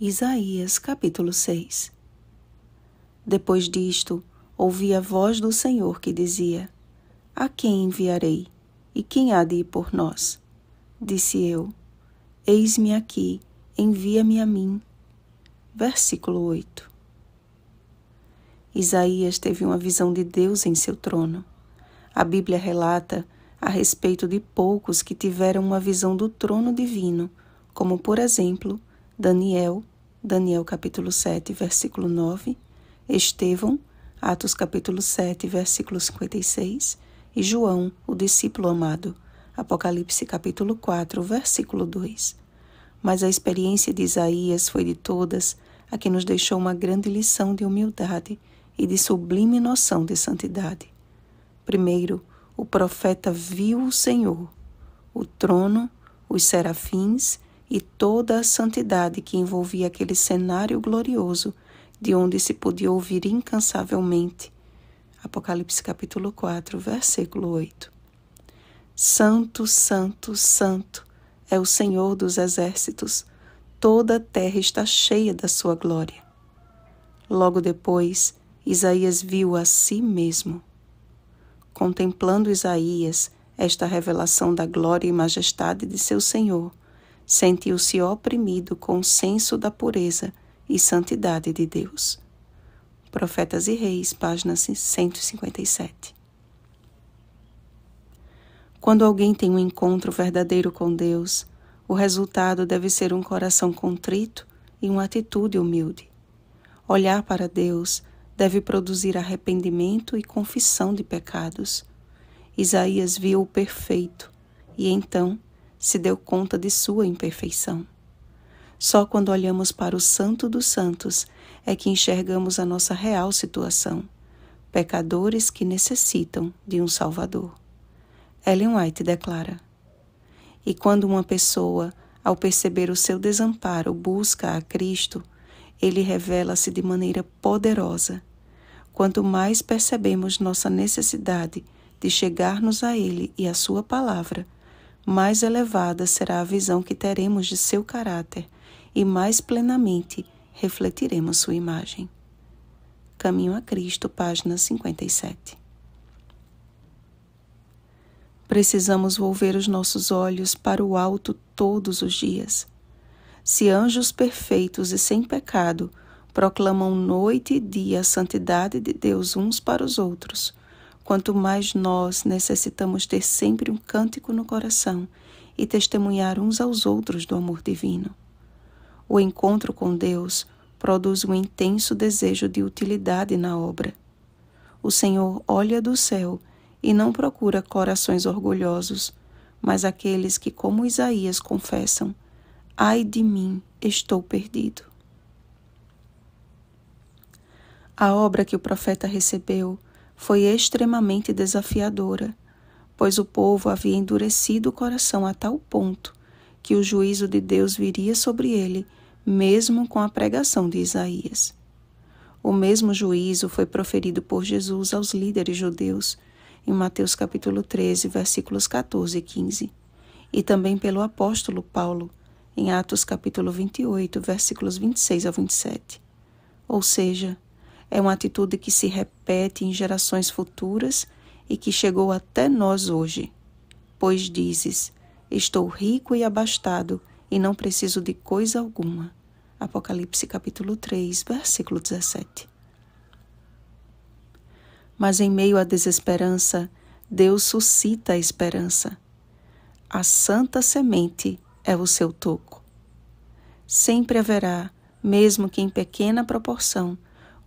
Isaías capítulo 6 Depois disto, ouvi a voz do Senhor que dizia: A quem enviarei? E quem há de ir por nós? Disse eu: Eis-me aqui, envia-me a mim. Versículo 8 Isaías teve uma visão de Deus em seu trono. A Bíblia relata a respeito de poucos que tiveram uma visão do trono divino, como, por exemplo, Daniel, Daniel capítulo 7, versículo 9, Estevão, Atos capítulo 7, versículo 56, e João, o discípulo amado, Apocalipse capítulo 4, versículo 2. Mas a experiência de Isaías foi de todas a que nos deixou uma grande lição de humildade e de sublime noção de santidade. Primeiro, o profeta viu o Senhor, o trono, os serafins e toda a santidade que envolvia aquele cenário glorioso de onde se podia ouvir incansavelmente. Apocalipse capítulo 4, versículo 8. Santo, santo, santo é o Senhor dos exércitos. Toda a terra está cheia da sua glória. Logo depois, Isaías viu a si mesmo. Contemplando Isaías esta revelação da glória e majestade de seu Senhor, sentiu-se oprimido com o senso da pureza e santidade de Deus. Profetas e Reis, página 157. Quando alguém tem um encontro verdadeiro com Deus, o resultado deve ser um coração contrito e uma atitude humilde. Olhar para Deus deve produzir arrependimento e confissão de pecados. Isaías viu o perfeito e então se deu conta de sua imperfeição. Só quando olhamos para o Santo dos Santos é que enxergamos a nossa real situação, pecadores que necessitam de um Salvador. Ellen White declara: E quando uma pessoa, ao perceber o seu desamparo, busca a Cristo, ele revela-se de maneira poderosa. Quanto mais percebemos nossa necessidade de chegarmos a Ele e a Sua palavra, mais elevada será a visão que teremos de seu caráter e mais plenamente refletiremos sua imagem. Caminho a Cristo, página 57. Precisamos volver os nossos olhos para o alto todos os dias. Se anjos perfeitos e sem pecado proclamam noite e dia a santidade de Deus uns para os outros, Quanto mais nós necessitamos ter sempre um cântico no coração e testemunhar uns aos outros do amor divino. O encontro com Deus produz um intenso desejo de utilidade na obra. O Senhor olha do céu e não procura corações orgulhosos, mas aqueles que, como Isaías, confessam: Ai de mim, estou perdido. A obra que o profeta recebeu foi extremamente desafiadora, pois o povo havia endurecido o coração a tal ponto que o juízo de Deus viria sobre ele, mesmo com a pregação de Isaías. O mesmo juízo foi proferido por Jesus aos líderes judeus em Mateus capítulo 13, versículos 14 e 15, e também pelo apóstolo Paulo em Atos capítulo 28, versículos 26 a 27. Ou seja, é uma atitude que se repete em gerações futuras e que chegou até nós hoje. Pois dizes: Estou rico e abastado e não preciso de coisa alguma. Apocalipse capítulo 3, versículo 17. Mas em meio à desesperança, Deus suscita a esperança. A santa semente é o seu toco. Sempre haverá, mesmo que em pequena proporção,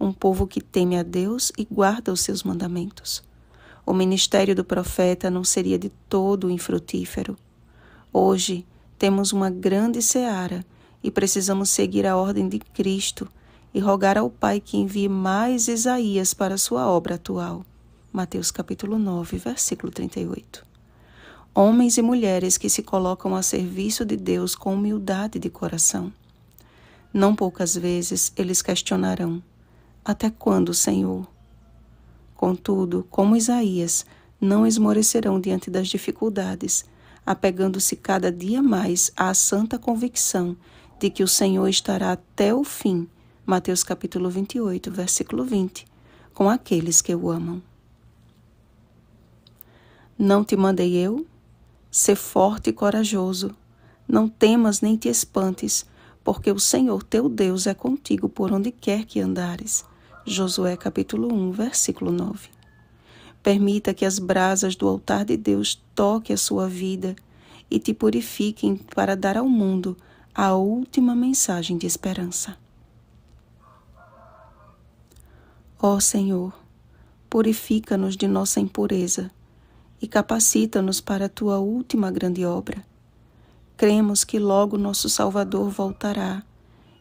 um povo que teme a Deus e guarda os seus mandamentos. O ministério do profeta não seria de todo infrutífero. Hoje temos uma grande seara e precisamos seguir a ordem de Cristo e rogar ao Pai que envie mais Isaías para sua obra atual. Mateus capítulo 9, versículo 38. Homens e mulheres que se colocam a serviço de Deus com humildade de coração. Não poucas vezes eles questionarão: até quando, Senhor? Contudo, como Isaías, não esmorecerão diante das dificuldades, apegando-se cada dia mais à santa convicção de que o Senhor estará até o fim. Mateus capítulo 28, versículo 20, com aqueles que o amam. Não te mandei eu? Sê forte e corajoso. Não temas nem te espantes, porque o Senhor teu Deus é contigo por onde quer que andares. Josué capítulo 1, versículo 9. Permita que as brasas do altar de Deus toquem a sua vida e te purifiquem para dar ao mundo a última mensagem de esperança. Ó Senhor, purifica-nos de nossa impureza e capacita-nos para a tua última grande obra. Cremos que logo nosso Salvador voltará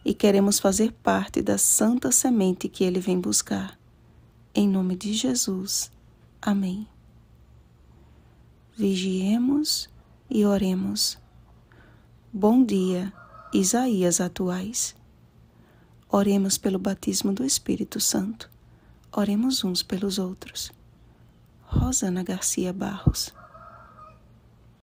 e queremos fazer parte da santa semente que ele vem buscar. Em nome de Jesus. Amém. Vigiemos e oremos. Bom dia, Isaías atuais. Oremos pelo batismo do Espírito Santo. Oremos uns pelos outros. Rosana Garcia Barros